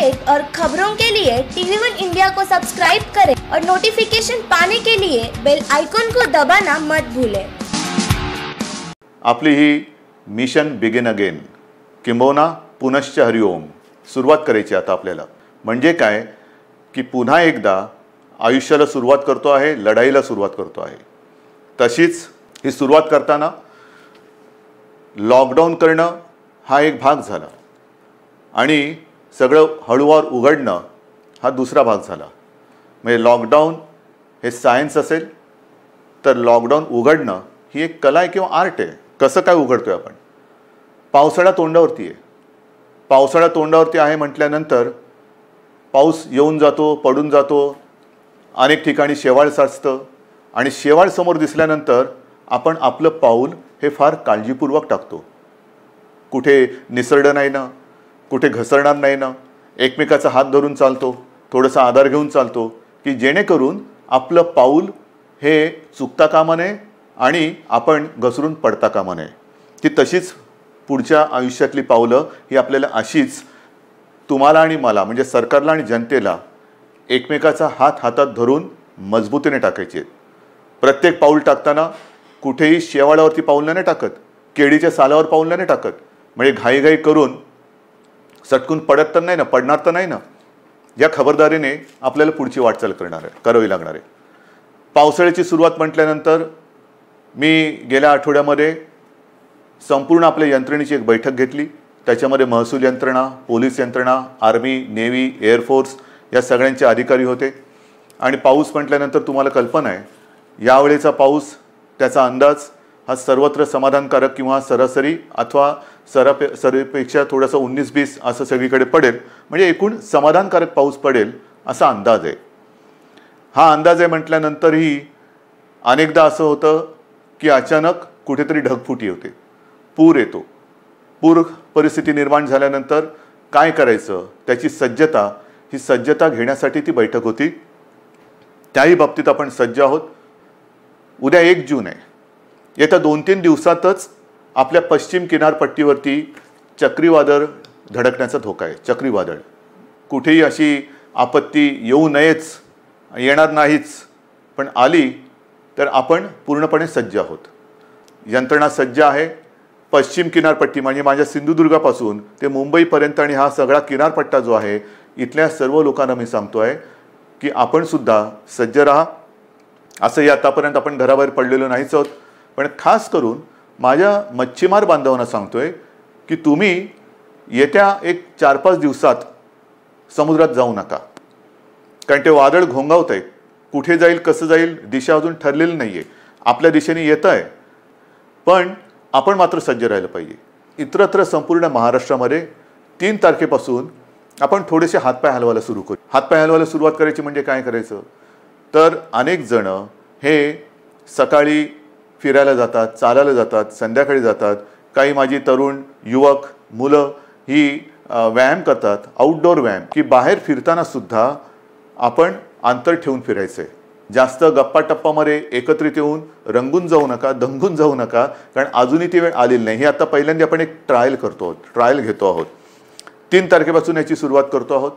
update और खबरों के लिए टीवी वन इंडिया को सब्सक्राइब करें और नोटिफिकेशन पाने के लिए बेल आइकॉन को दबाना मत भूलें आपली ही मिशन बिगिन अगेन किंबोना पुनश्च हरिओम सुरुवात करायची आता आपल्याला म्हणजे काय की पुन्हा एकदा आयुष्याला सुरुवात करतो आहे लढाईला सुरुवात करतो आहे तशीच ही सुरुवात करताना लॉकडाऊन करणं हा एक भाग झाला आणि सगळं हळूवार उघडणं हा दुसरा भाग झाला म्हणजे लॉकडाऊन हे सायन्स असेल तर लॉकडाऊन उघडणं ही एक कला आहे किंवा आर्ट आहे कसं काय उघडतो आहे आपण पावसाळा तोंडावरती आहे पावसाळा तोंडावरती आहे म्हटल्यानंतर पाऊस येऊन जातो पडून जातो अनेक ठिकाणी शेवाळ साचतं आणि शेवाळ समोर दिसल्यानंतर आपण आपलं पाऊल हे फार काळजीपूर्वक टाकतो कुठे निसर्ड नाही ना कुठे घसरणार नाही ना एकमेकाचा हात धरून चालतो थोडासा आधार घेऊन चालतो की जेणेकरून आपलं पाऊल हे चुकता कामा नये आणि आपण घसरून पडता कामा नये ती तशीच पुढच्या आयुष्यातली पावलं ही आपल्याला अशीच तुम्हाला आणि मला म्हणजे सरकारला आणि जनतेला एकमेकाचा हात हातात धरून मजबूतीने टाकायचे आहेत प्रत्येक पाऊल टाकताना कुठेही शेवाळावरती पाऊल नाही टाकत केळीच्या सालावर पाऊल नाही टाकत म्हणजे घाईघाई करून सटकून पडत तर नाही ना पडणार तर नाही ना या खबरदारीने आपल्याला पुढची वाटचाल करणार आहे करावी लागणार आहे पावसाळ्याची सुरुवात म्हटल्यानंतर मी गेल्या आठवड्यामध्ये संपूर्ण आपल्या यंत्रणेची एक बैठक घेतली त्याच्यामध्ये महसूल यंत्रणा पोलीस यंत्रणा आर्मी नेव्ही एअरफोर्स या सगळ्यांचे अधिकारी होते आणि पाऊस म्हटल्यानंतर तुम्हाला कल्पना आहे यावेळेचा पाऊस त्याचा अंदाज हा सर्वत्र समाधानकारक किंवा सरासरी अथवा सरापे सरीपेक्षा थोडासा उन्नीस बीस असं सगळीकडे पडेल म्हणजे एकूण समाधानकारक पाऊस पडेल असा अंदाज आहे हा अंदाज आहे म्हटल्यानंतरही अनेकदा असं होतं की अचानक कुठेतरी ढगफुटी होते पूर येतो पूर परिस्थिती निर्माण झाल्यानंतर काय करायचं त्याची सज्जता ही सज्जता घेण्यासाठी ती बैठक होती त्याही बाबतीत आपण सज्ज आहोत उद्या एक जून आहे येत्या दोन तीन दिवसातच आपल्या पश्चिम किनारपट्टीवरती चक्रीवादळ धडकण्याचा धोका आहे चक्रीवादळ कुठेही अशी आपत्ती येऊ नयेच येणार नाहीच पण आली तर आपण पूर्णपणे सज्ज आहोत यंत्रणा सज्ज आहे पश्चिम किनारपट्टी म्हणजे माझ्या सिंधुदुर्गापासून ते मुंबईपर्यंत आणि हा सगळा किनारपट्टा जो आहे इथल्या सर्व लोकांना मी सांगतो आहे की आपणसुद्धा सज्ज राहा असंही आतापर्यंत आपण घराबाहेर पडलेलो नाहीच आहोत पण खास करून माझ्या मच्छीमार बांधवांना सांगतो आहे की तुम्ही येत्या एक चार पाच दिवसात समुद्रात जाऊ नका कारण ते वादळ घोंगावत आहे कुठे जाईल कसं जाईल दिशा अजून ठरलेली नाही आहे आपल्या दिशेने येत आहे पण आपण मात्र सज्ज राहिलं पाहिजे इतरत्र संपूर्ण महाराष्ट्रामध्ये तीन तारखेपासून आपण थोडेसे हातपाय हलवायला सुरू करू हातपाय हलवायला सुरुवात करायची म्हणजे काय करायचं तर अनेक जणं हे सकाळी फिरायला जातात चालायला जातात संध्याकाळी जातात काही माझी तरुण युवक मुलं ही व्यायाम करतात आउटडोअर व्यायाम की बाहेर फिरताना सुद्धा आपण अंतर ठेवून फिरायचं आहे जास्त गप्पा टप्पामध्ये एकत्रित येऊन रंगून जाऊ नका दंगून जाऊ नका कारण अजूनही ती वेळ आलेली नाही हे आता पहिल्यांदा आपण एक ट्रायल करतो आहोत ट्रायल घेतो आहोत तीन तारखेपासून याची सुरुवात करतो आहोत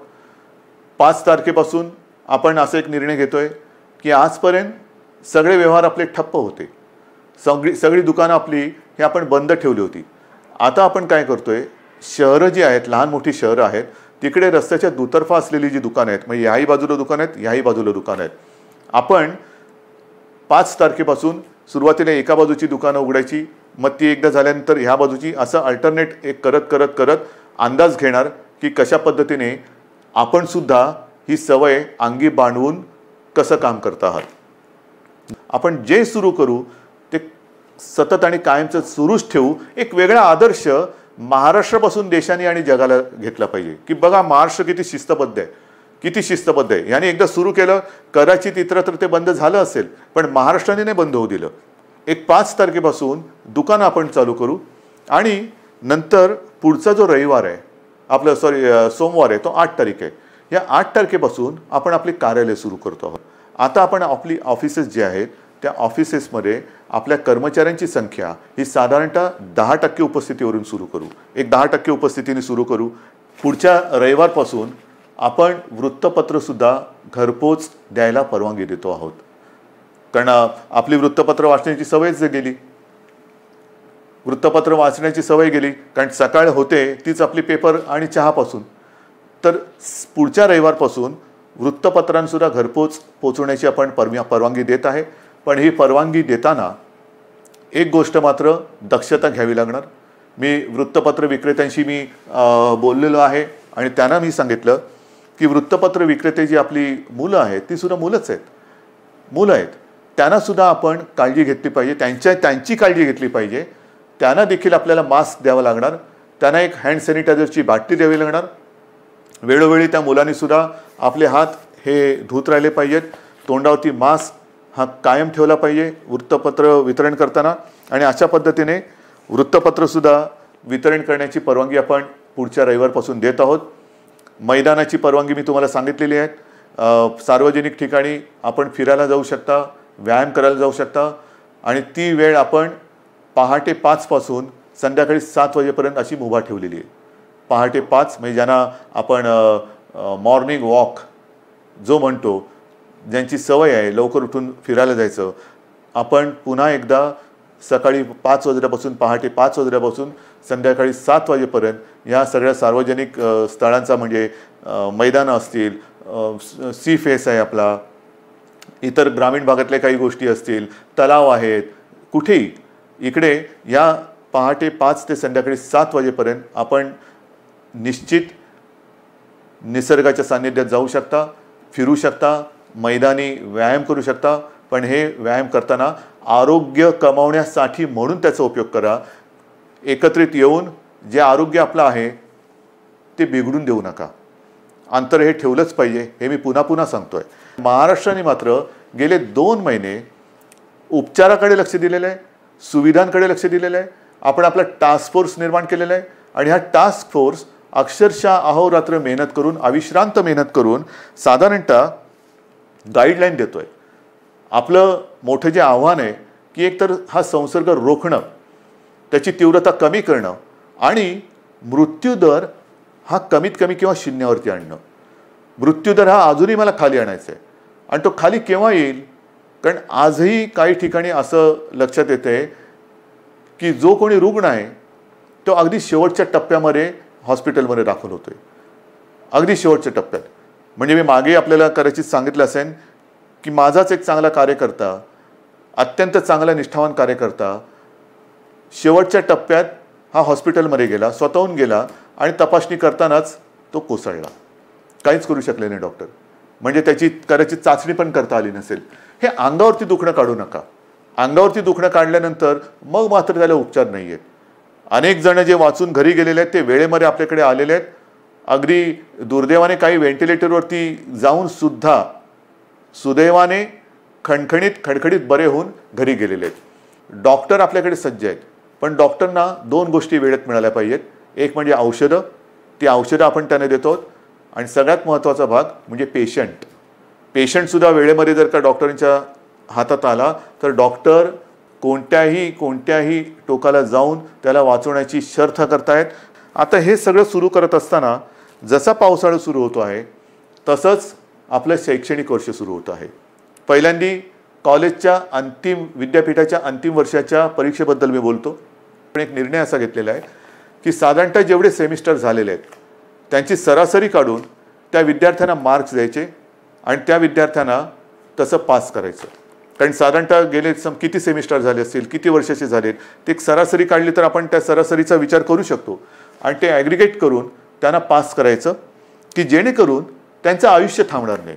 पाच तारखेपासून आपण असा एक निर्णय घेतो आहे की आजपर्यंत सगळे व्यवहार आपले ठप्प होते सगळी सगळी दुकानं आपली हे आपण बंद ठेवली होती आता आपण काय करतोय शहरं जी आहेत लहान मोठी शहरं आहेत तिकडे रस्त्याच्या दुतर्फा असलेली जी दुकानं आहेत म्हणजे याही बाजूला दुकान आहेत याही बाजूला दुकानं आहेत आपण पाच तारखेपासून सुरुवातीला एका बाजूची दुकानं उघडायची मग ती एकदा झाल्यानंतर ह्या बाजूची असं अल्टरनेट एक करत करत करत अंदाज घेणार की कशा पद्धतीने आपण सुद्धा ही सवय अंगी बांधवून कसं काम करत आहात आपण जे सुरू करू सतत आणि कायमचं सुरूच ठेवू एक वेगळा आदर्श महाराष्ट्रापासून देशाने आणि जगाला घेतला पाहिजे की बघा महाराष्ट्र किती शिस्तबद्ध आहे किती शिस्तबद्ध आहे याने एकदा सुरू केलं कदाचित तर ते बंद झालं असेल पण महाराष्ट्राने नाही बंद होऊ दिलं एक पाच तारखेपासून दुकानं आपण चालू करू आणि नंतर पुढचा जो रविवार आहे आपला सॉरी सोमवार आहे तो आठ तारीख आहे या आठ तारखेपासून आपण आपली कार्यालय सुरू करतो आहोत आता आपण आपली ऑफिसेस जे आहेत त्या ऑफिसेसमध्ये आपल्या कर्मचाऱ्यांची संख्या ही साधारणतः दहा टक्के उपस्थितीवरून सुरू करू एक दहा टक्के उपस्थितीने सुरू करू पुढच्या रविवारपासून आपण वृत्तपत्रसुद्धा घरपोच द्यायला परवानगी देतो आहोत कारण आपली वृत्तपत्र वाचण्याची सवयच गेली वृत्तपत्र वाचण्याची सवय गेली कारण सकाळ होते तीच आपली पेपर आणि चहापासून तर पुढच्या रविवारपासून वृत्तपत्रांसुद्धा घरपोच पोचवण्याची आपण परवानगी देत आहे पण ही परवानगी देताना एक गोष्ट मात्र दक्षता घ्यावी लागणार मी वृत्तपत्र विक्रेत्यांशी मी बोललेलो आहे आणि त्यांना मी सांगितलं की वृत्तपत्र विक्रेते जी आपली मुलं आहेत ती सुद्धा मुलंच आहेत मुलं आहेत त्यांनासुद्धा आपण काळजी घेतली पाहिजे त्यांच्या त्यांची काळजी घेतली पाहिजे त्यांना देखील आपल्याला मास्क द्यावा लागणार त्यांना एक हँड सॅनिटायझरची बाटली द्यावी लागणार वेळोवेळी त्या मुलांनीसुद्धा आपले हात हे धुत राहिले पाहिजेत तोंडावरती मास्क हा कायम ठेवला पाहिजे वृत्तपत्र वितरण करताना आणि अशा पद्धतीने वृत्तपत्रसुद्धा वितरण करण्याची परवानगी आपण पुढच्या रविवारपासून देत आहोत मैदानाची परवानगी मी तुम्हाला सांगितलेली आहे सार्वजनिक ठिकाणी आपण फिरायला जाऊ शकता व्यायाम करायला जाऊ शकता आणि ती वेळ आपण पहाटे पाचपासून संध्याकाळी सात वाजेपर्यंत अशी मुभा ठेवलेली आहे पहाटे पाच म्हणजे ज्यांना आपण मॉर्निंग वॉक जो म्हणतो ज्यांची सवय आहे लवकर उठून फिरायला जायचं आपण पुन्हा एकदा सकाळी पाच वाजल्यापासून पहाटे पाच वाजल्यापासून संध्याकाळी सात वाजेपर्यंत या सगळ्या सार्वजनिक स्थळांचा म्हणजे मैदानं असतील सी फेस आहे आपला इतर ग्रामीण भागातल्या काही गोष्टी असतील तलाव आहेत कुठेही इकडे या पहाटे पाच ते संध्याकाळी सात वाजेपर्यंत आपण निश्चित निसर्गाच्या सान्निध्यात जाऊ शकता फिरू शकता मैदानी व्यायाम करू शकता पण हे व्यायाम करताना आरोग्य कमावण्यासाठी म्हणून त्याचा उपयोग करा एकत्रित येऊन जे आरोग्य आपलं आहे ते बिघडून देऊ नका अंतर हे ठेवलंच पाहिजे हे मी पुन्हा पुन्हा सांगतो आहे महाराष्ट्राने मात्र गेले दोन महिने उपचाराकडे लक्ष दिलेलं आहे सुविधांकडे लक्ष दिलेलं आहे आपण आपला टास्क फोर्स निर्माण केलेला आहे आणि हा टास्क फोर्स अक्षरशः अहोरात्र मेहनत करून अविश्रांत मेहनत करून साधारणतः गाईडलाईन देतो आहे आपलं मोठं जे आव्हान आहे की एकतर हा संसर्ग रोखणं त्याची तीव्रता कमी करणं आणि मृत्यूदर हा कमीत कमी किंवा शून्यावरती आणणं मृत्यूदर हा अजूनही मला खाली आणायचा आहे आणि तो खाली केव्हा येईल कारण आजही काही ठिकाणी असं लक्षात येतं आहे की जो कोणी रुग्ण आहे तो अगदी शेवटच्या टप्प्यामध्ये हॉस्पिटलमध्ये दाखल होतो आहे अगदी शेवटच्या टप्प्यात म्हणजे मी मागे आपल्याला कदाचित सांगितलं असेल की माझाच एक चांगला कार्यकर्ता अत्यंत चांगला निष्ठावान कार्यकर्ता शेवटच्या टप्प्यात हा हॉस्पिटलमध्ये गेला स्वतःहून गेला आणि तपासणी करतानाच तो कोसळला काहीच करू शकले नाही डॉक्टर म्हणजे त्याची कदाचित चाचणी पण करता आली नसेल हे अंगावरती दुखणं काढू नका अंगावरती दुखणं काढल्यानंतर मग मात्र त्याला उपचार नाही आहेत अनेक जण जे वाचून घरी गेलेले आहेत ते वेळेमध्ये आपल्याकडे आलेले आहेत अगदी दुर्दैवाने काही व्हेंटिलेटरवरती जाऊन सुद्धा सुदैवाने खणखणीत खडखडीत बरे होऊन घरी गेलेले आहेत डॉक्टर आपल्याकडे सज्ज आहेत पण डॉक्टरना दोन गोष्टी वेळेत मिळाल्या पाहिजेत एक म्हणजे औषधं ती औषधं आपण त्यांना देतो आणि सगळ्यात महत्त्वाचा भाग म्हणजे पेशंट पेशंटसुद्धा वेळेमध्ये जर का डॉक्टरांच्या हातात आला तर डॉक्टर कोणत्याही कोणत्याही टोकाला जाऊन त्याला वाचवण्याची शर्थ करतायत आता हे सगळं सुरू करत असताना जसा पावसाळा सुरू होतो आहे तसंच आपलं शैक्षणिक वर्ष सुरू होत आहे पहिल्यांदी कॉलेजच्या अंतिम विद्यापीठाच्या अंतिम वर्षाच्या परीक्षेबद्दल मी बोलतो पण एक निर्णय असा घेतलेला आहे की साधारणतः जेवढे सेमिस्टर झालेले आहेत त्यांची सरासरी काढून त्या विद्यार्थ्यांना मार्क्स द्यायचे आणि त्या विद्यार्थ्यांना तसं पास करायचं कारण साधारणतः गेले सम किती सेमिस्टर झाले असतील किती वर्षाचे झाले ते एक सरासरी काढली तर आपण त्या सरासरीचा विचार करू शकतो आणि ते ॲग्रिगेट करून त्यांना पास करायचं की जेणेकरून त्यांचं आयुष्य थांबणार नाही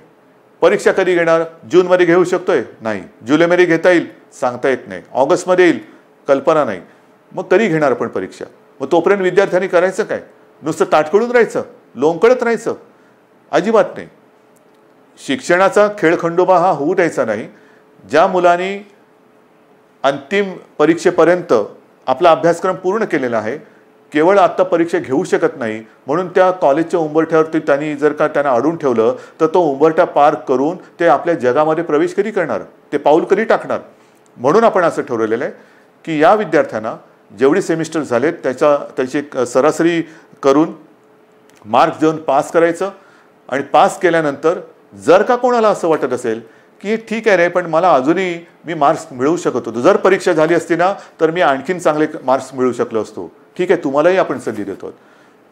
परीक्षा कधी घेणार जूनमध्ये घेऊ शकतोय नाही जुलैमध्ये घेता येईल सांगता येत नाही ऑगस्टमध्ये येईल कल्पना नाही मग कधी घेणार आपण परीक्षा मग तोपर्यंत विद्यार्थ्यांनी करायचं काय नुसतं ताटकडून राहायचं लोंकळत राहायचं अजिबात नाही शिक्षणाचा खेळखंडोबा हा होऊ द्यायचा नाही ज्या मुलांनी अंतिम परीक्षेपर्यंत आपला अभ्यासक्रम पूर्ण केलेला आहे केवळ आत्ता परीक्षा घेऊ शकत नाही म्हणून त्या कॉलेजच्या उंबरठ्यावरती त्यांनी जर का त्यांना अडून ठेवलं तर तो उंबरठा पार करून ते आपल्या जगामध्ये प्रवेश कधी करणार ते पाऊल कधी टाकणार म्हणून आपण असं ठरवलेलं आहे की या विद्यार्थ्यांना जेवढे सेमिस्टर झालेत त्याचा त्याची सरासरी करून मार्क्स देऊन पास करायचं आणि पास केल्यानंतर जर का कोणाला असं वाटत असेल की ठीक आहे रे पण मला अजूनही मी मार्क्स मिळवू शकत होतो जर परीक्षा झाली असती ना तर मी आणखीन चांगले मार्क्स मिळवू शकलो असतो ठीक आहे तुम्हालाही आपण संधी देतो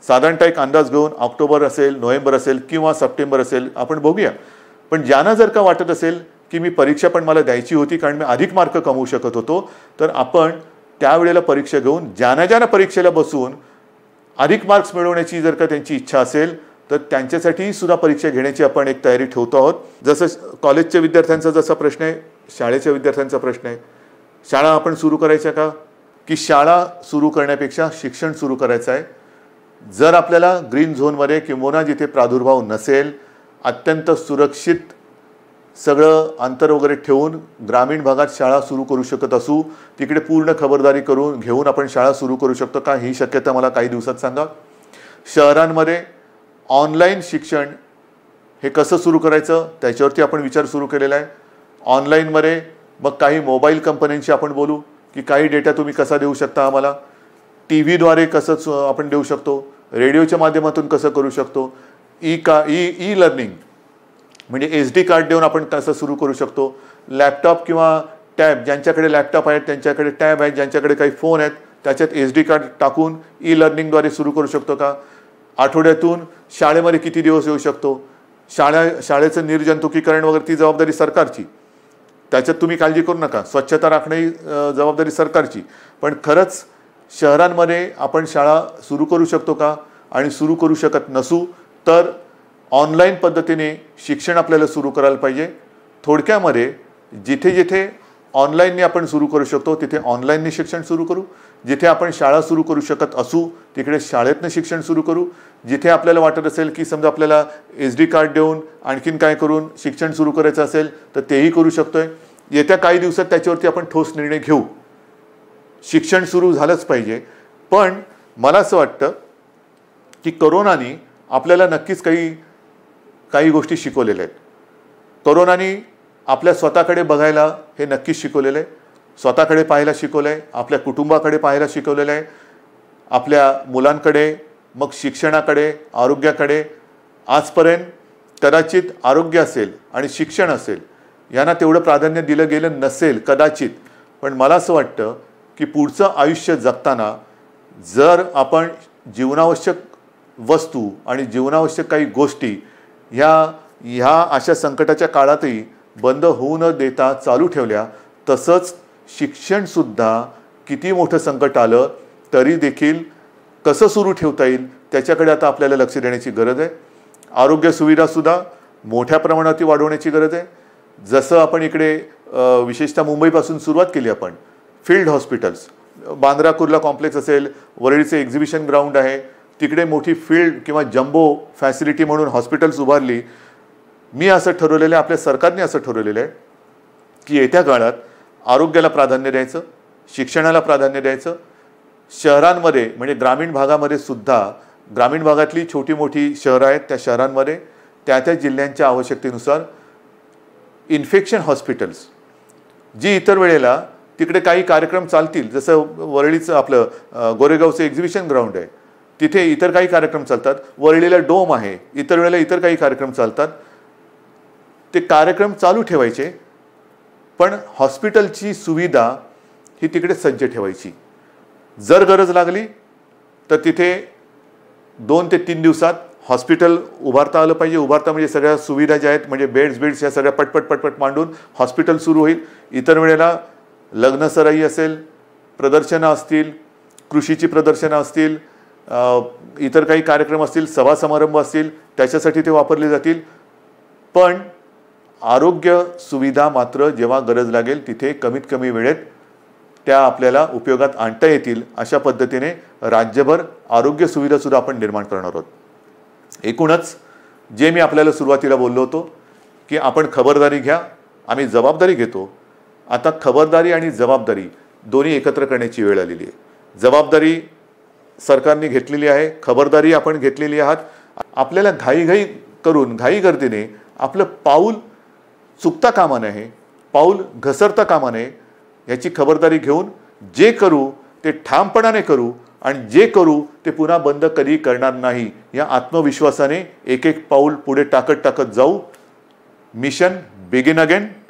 साधारणतः एक अंदाज घेऊन ऑक्टोबर असेल नोव्हेंबर असेल किंवा सप्टेंबर असेल आपण बघूया पण ज्यांना जर का वाटत असेल की मी परीक्षा पण मला द्यायची होती कारण मी अधिक मार्क कमवू शकत होतो तर आपण त्यावेळेला परीक्षा घेऊन ज्यांना ज्यांना परीक्षेला बसून अधिक मार्क्स मिळवण्याची जर का त्यांची इच्छा असेल तर त्यांच्यासाठी सुद्धा परीक्षा घेण्याची आपण एक तयारी ठेवतो आहोत जसं कॉलेजच्या विद्यार्थ्यांचा जसा प्रश्न आहे शाळेच्या विद्यार्थ्यांचा प्रश्न आहे शाळा आपण सुरू करायच्या का की शाळा सुरू करण्यापेक्षा शिक्षण सुरू करायचं आहे जर आपल्याला ग्रीन झोनमध्ये किंबोना जिथे प्रादुर्भाव नसेल अत्यंत सुरक्षित सगळं अंतर वगैरे ठेवून ग्रामीण भागात शाळा सुरू करू शकत असू तिकडे पूर्ण खबरदारी करून घेऊन आपण शाळा सुरू करू शकतो का ही शक्यता मला काही दिवसात सांगा शहरांमध्ये ऑनलाईन शिक्षण हे कसं सुरू करायचं त्याच्यावरती आपण विचार सुरू केलेला आहे ऑनलाईनमध्ये मग काही मोबाईल कंपन्यांशी आपण बोलू की काही डेटा तुम्ही कसा देऊ शकता आम्हाला टी व्हीद्वारे कसं आपण देऊ शकतो रेडिओच्या माध्यमातून कसं करू शकतो ई का ई ई लर्निंग म्हणजे एस डी कार्ड देऊन आपण कसं सुरू करू शकतो लॅपटॉप किंवा टॅब ज्यांच्याकडे लॅपटॉप आहेत त्यांच्याकडे टॅब आहेत ज्यांच्याकडे काही फोन आहेत त्याच्यात एस डी कार्ड टाकून ई लर्निंगद्वारे सुरू करू शकतो का आठवड्यातून शाळेमध्ये किती दिवस येऊ शकतो शाळा शाळेचं निर्जंतुकीकरण वगैरे ती जबाबदारी सरकारची त्याच्यात तुम्ही काळजी करू नका स्वच्छता राखणे ही जबाबदारी सरकारची पण खरंच शहरांमध्ये आपण शाळा सुरू करू शकतो का आणि सुरू करू शकत नसू तर ऑनलाईन पद्धतीने शिक्षण आपल्याला सुरू करायला पाहिजे थोडक्यामध्ये जिथे जिथे ऑनलाईनने आपण सुरू करू शकतो तिथे ऑनलाईनने शिक्षण सुरू करू जिथे आपण शाळा सुरू करू शकत असू तिकडे शाळेतनं शिक्षण सुरू करू जिथे आपल्याला वाटत असेल की समजा आपल्याला एस डी कार्ड देऊन आणखीन काय करून शिक्षण सुरू करायचं असेल तर तेही करू शकतो आहे येत्या काही दिवसात त्याच्यावरती आपण ठोस निर्णय घेऊ शिक्षण सुरू झालंच पाहिजे पण मला असं वाटतं की करोनाने आपल्याला नक्कीच काही काही गोष्टी शिकवलेल्या आहेत करोनानी आपल्या स्वतःकडे बघायला हे नक्कीच शिकवलेलं आहे स्वतःकडे पाहायला शिकवलं आहे आपल्या कुटुंबाकडे पाहायला शिकवलेलं आहे आपल्या मुलांकडे मग शिक्षणाकडे आरोग्याकडे आजपर्यंत कदाचित आरोग्य असेल आणि शिक्षण असेल यांना तेवढं प्राधान्य दिलं गेलं नसेल कदाचित पण मला असं वाटतं की पुढचं आयुष्य जगताना जर आपण जीवनावश्यक वस्तू आणि जीवनावश्यक काही गोष्टी ह्या ह्या अशा संकटाच्या काळातही बंद होऊ न देता चालू ठेवल्या तसंच शिक्षणसुद्धा किती मोठं संकट आलं तरी देखील कसं सुरू ठेवता येईल त्याच्याकडे आता आपल्याला लक्ष देण्याची गरज आहे आरोग्य सुविधासुद्धा मोठ्या ती वाढवण्याची गरज आहे जसं आपण इकडे विशेषतः मुंबईपासून सुरुवात केली आपण field hospitals Bandra Kurla complex असेल वरळीचे एक्झिबिशन ग्राउंड आहे तिकडे मोठी फील्ड किंवा जम्बो फॅसिलिटी म्हणून हॉस्पिटल्स उभारली मी असं ठरवलेलं आहे आपल्या सरकारने असं ठरवलेलं आहे की येत्या काळात आरोग्याला प्राधान्य द्यायचं शिक्षणाला प्राधान्य द्यायचं शहरांमध्ये म्हणजे ग्रामीण भागामध्ये सुद्धा ग्रामीण भागातली छोटी मोठी शहरं आहेत त्या शहरांमध्ये त्या त्या जिल्ह्यांच्या आवश्यकतेनुसार इन्फेक्शन हॉस्पिटल्स जी इतर वेळेला तिकडे काही कार्यक्रम चालतील जसं वरळीचं आपलं गोरेगावचं एक्झिबिशन ग्राउंड आहे तिथे इतर काही कार्यक्रम चालतात वरळीला डोम आहे इतर वेळेला इतर काही कार्यक्रम चालतात ते कार्यक्रम चालू ठेवायचे पण हॉस्पिटलची सुविधा ही तिकडे सज्ज ठेवायची जर गरज लागली तर तिथे दोन ते तीन दिवसात हॉस्पिटल उभारता आलं पाहिजे उभारता म्हणजे सगळ्या सुविधा ज्या आहेत म्हणजे बेड्स बेड्स या सगळ्या पटपट पटपट मांडून हॉस्पिटल सुरू होईल इतर वेळेला लग्नसराई असेल प्रदर्शनं असतील कृषीची प्रदर्शनं असतील इतर काही कार्यक्रम असतील सभासमारंभ समारंभ असतील त्याच्यासाठी ते वापरले जातील पण आरोग्य सुविधा मात्र जेव्हा गरज लागेल तिथे कमीत कमी वेळेत त्या आपल्याला उपयोगात आणता येतील अशा पद्धतीने राज्यभर आरोग्य सुविधासुद्धा आपण निर्माण करणार आहोत एकूणच जे मी आपल्याला सुरुवातीला बोललो होतो की आपण खबरदारी घ्या आम्ही जबाबदारी घेतो आता खबरदारी आणि जबाबदारी दोन्ही एकत्र करण्याची वेळ आलेली आहे जबाबदारी सरकारने घेतलेली आहे खबरदारी आपण घेतलेली आहात आपल्याला घाईघाई करून घाई गर्दीने आपलं पाऊल चुकता कामा नये पाऊल घसरता कामा नये याची खबरदारी घेऊन जे करू ते ठामपणाने करू आणि जे करू ते पुन्हा बंद कधी करणार नाही या आत्मविश्वासाने एक एक पाऊल पुढे टाकत टाकत जाऊ मिशन बिगिन अगेन